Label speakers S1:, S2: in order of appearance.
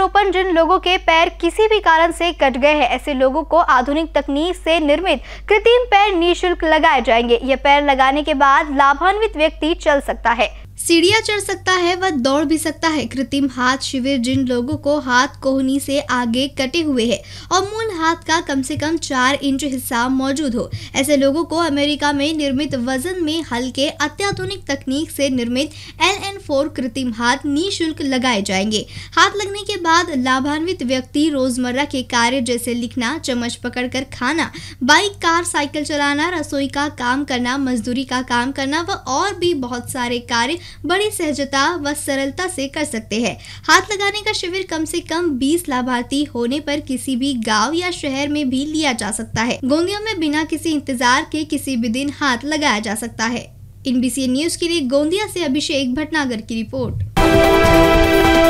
S1: वृक्षारोपण जिन लोगों के पैर किसी भी कारण से कट गए हैं ऐसे लोगों को आधुनिक तकनीक से निर्मित कृत्रिम पैर निःशुल्क लगाए जाएंगे यह पैर लगाने के बाद लाभान्वित व्यक्ति चल सकता है सीढ़ियाँ चढ़ सकता है व दौड़ भी सकता है कृत्रिम हाथ शिविर जिन लोगों को हाथ कोहनी से आगे कटे हुए है और मूल हाथ का कम से कम चार इंच हिस्सा मौजूद हो ऐसे लोगों को अमेरिका में निर्मित वजन में हल्के अत्याधुनिक तकनीक से निर्मित एल एन फोर कृत्रिम हाथ निःशुल्क लगाए जाएंगे हाथ लगने के बाद लाभान्वित व्यक्ति रोजमर्रा के कार्य जैसे लिखना चम्मच कर खाना बाइक कार साइकिल चलाना रसोई का काम करना मजदूरी का काम करना व और भी बहुत सारे कार्य बड़ी सहजता व सरलता से कर सकते हैं हाथ लगाने का शिविर कम से कम 20 लाभार्थी होने पर किसी भी गांव या शहर में भी लिया जा सकता है गोंदिया में बिना किसी इंतजार के किसी भी दिन हाथ लगाया जा सकता है इन न्यूज के लिए गोंदिया ऐसी अभिषेक भटनागर की रिपोर्ट